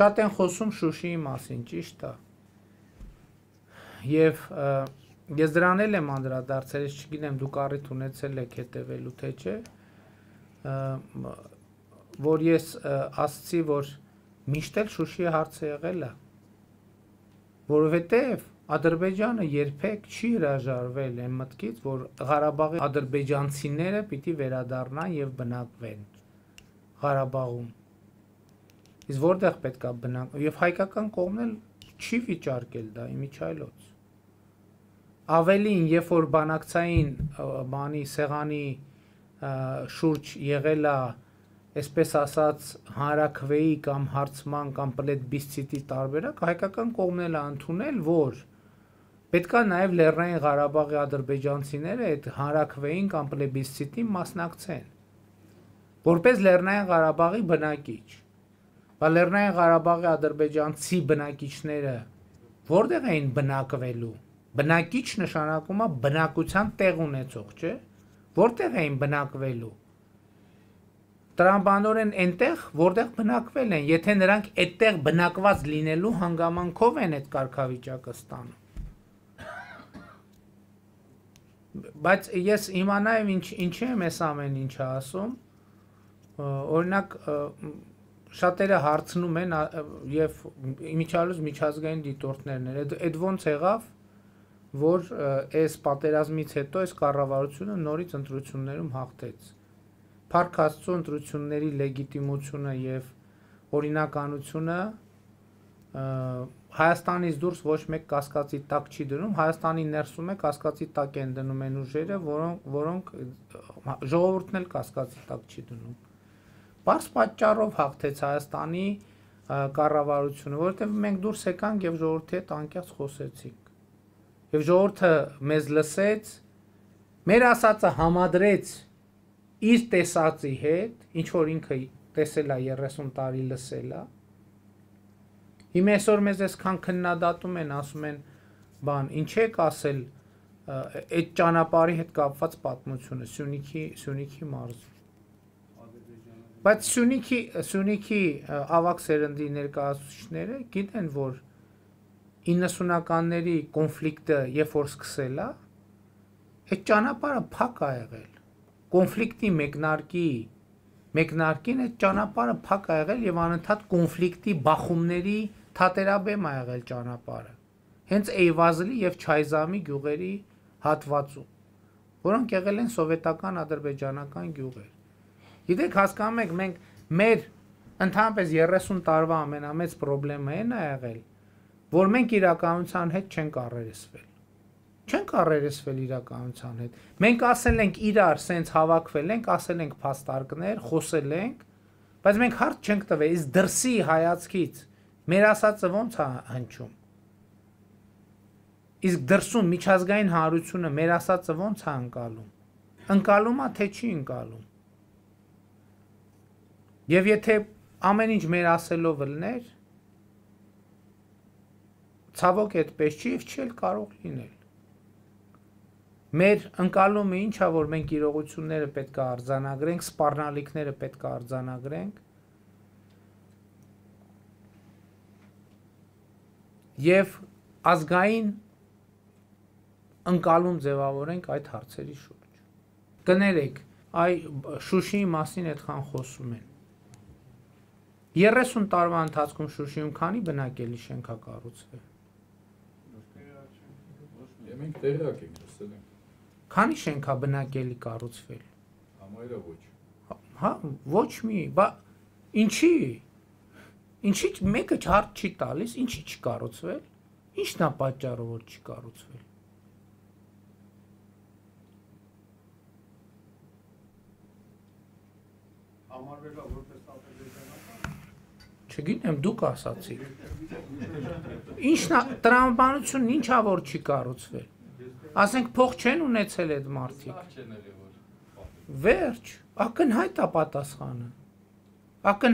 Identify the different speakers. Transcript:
Speaker 1: Շատ են խոսում Շուշիի մասին, ճիշտ է։ Եվ ես դրան էլ եմ անդրադարձել, ես չգիտեմ դուք առիթ ունեցել եք հետևելու թե չէ, որ ես ասացի, որ միշտ էլ Շուշիի հարցը եղել է, որովհետև Ադրբեջանը երբեք չի հրաժարվել այն մտքից, որ Ղարաբաղի ադրբեջանցիները պիտի վերադառնան եւ բնակվեն Ղարաբաղում։ Իսկ որտեղ պետքա բնակ եւ հայկական կողմն էլ չի վիճարկել դա իմիջայլոց։ Ավելին, երբ որ բանակցային բանի սեղանի շուրջ եղելա այսպես ասած հանրակրվեի կամ հարցման կամ պլեդբիսցիտի տարբերակ հայկական կողմն էլ ընդունել, որ պետքա նաև Լեռնային Ղարաբաղի ադրբեջանցիները այդ հանրակրվեին կամ պլեբիսցիտին մասնակցեն որպես Լեռնային Ղարաբաղի բնակիչ։ Բա Լեռնային Ղարաբաղի ադրբեջանցի բնակիչները որտեղ էին բնակվելու։ Բնակիչ նշանակում է բնակության տեղ ունեցող, չէ՞։ Որտեղ էին բնակվելու։ Տրամբանորեն այնտեղ, որտեղ բնակվել են, եթե նրանք այդտեղ բնակված լինելու հանգամանքով են այդ կարգավիճակը ստանում։ Բայց ես իմանայեմ ինչ ինչի եմ այս ամեն ինչը ասում։ Օրինակ շատերը հարցնում են եւ միջալուց միջազգային դիտորդներն են։ Այդ այդ ոնց եղավ, որ այս պատերազմից հետո այս կառավարությունը նորից ընտրություններում հաղթեց։ Փառք Աստծո ընտրությունների լեգիտիմությունը եւ օրինականությունը Հայաստանից դուրս ոչ մեկ կասկածի տակ չի դնում, Հայաստանի ներսում է կասկածի տակ են դնում են ուժերը, որոնք որոնք ժողովուրդն էլ կասկածի տակ չի դնում։ Բարձ պատճառով հաղթեց Հայաստանի կառավարությունը, որովհետև մենք դուրս եկանք եւ ժողովրդի հետ անկեղծ խոսեցինք։ Եվ ժողովուրդը մեզ լսեց, մեր ասածը համադրեց իր տեսածի հետ, ինչ որ ինքը տեսել է 30 տարի լսել է։ Իմ այսօր մեզ այսքան քննադատում են, ասում են, բան, ինչ եք ասել այդ ճանապարհի հետ կապված պատմությունը Սյունիքի Սյունիքի մարզում։ Բայց Սյունիքի Սյունիքի ավակ սերնդի ներկայացուցիչները գիտեն, որ 90-ականների կոնֆլիկտը երբ որ սկսել է, այդ ճանապարհը փակ է եղել։ Կոնֆլիկտի մեկնարկի մեկնարկին այդ ճանապարհը փակ է եղել եւ անընդհատ կոնֆլիկտի բախումների թատերաբեմ է եղել ճանապարհը։ Հենց Էյվազլի եւ Չայզամի գյուղերի հատվածում, որոնք եղել են սովետական ադրբեջանական գյուղեր Գիտեք, հասկանում եք, մենք մեր ընդհանրապես 30 տարվա ամենամեծ խնդրը այն է եղել, որ մենք իրականության հետ չենք առերեսվել։ Չենք առերեսվել իրականության հետ։ Մենք ասել ենք իրար, սենց հավաքվել ենք, ասել ենք փաստարկներ, խոսել ենք, բայց մենք հարց չենք տվել, իս դրսի հայացքից մեր ասածը ո՞նց է հնչում։ Իսկ դրսում միջազգային հարությունը մեր ասածը ո՞նց է անցալում։ Անցալում է թե չի անցալում։ Եվ եթե ամեն ինչ մեր ասելով լներ, ցավոք այդպես չի եւ չի կարող լինել։ Մեր ընկալումը ինչա որ մենք իրողությունները պետք է արձանագրենք, սпарնալիքները պետք է արձանագրենք։ Եվ ազգային ընկալում ձևավորենք այդ հարցերի շուրջ։ Կներեք, այ Շուշիի մասին այդքան խոսում են 30 տարվա ընթացքում Շուշիում քանի բնակելի շենք է կառուցվել։ Մենք տեղակ ենք լսել ենք։ Քանի շենք է բնակելի կառուցվել։ Համարը ոչ։ Հա, ոչ մի, բա ինչի։ Ինչի մեկը չարդ չի տալիս, ինչի չկառուցվել։ Ինչն է պատճառը, որ չկառուցվել։ Համարվելա որպես ապելեզանական չգիտեմ դուք ասացիք։ Ինչն է տրամաբանությունն ինչա որ չի կառուցվել։ Ասենք փող չեն ունեցել այդ մարդիկ։ Վերջ, ակնհայտ է պատասխանը։ Ակն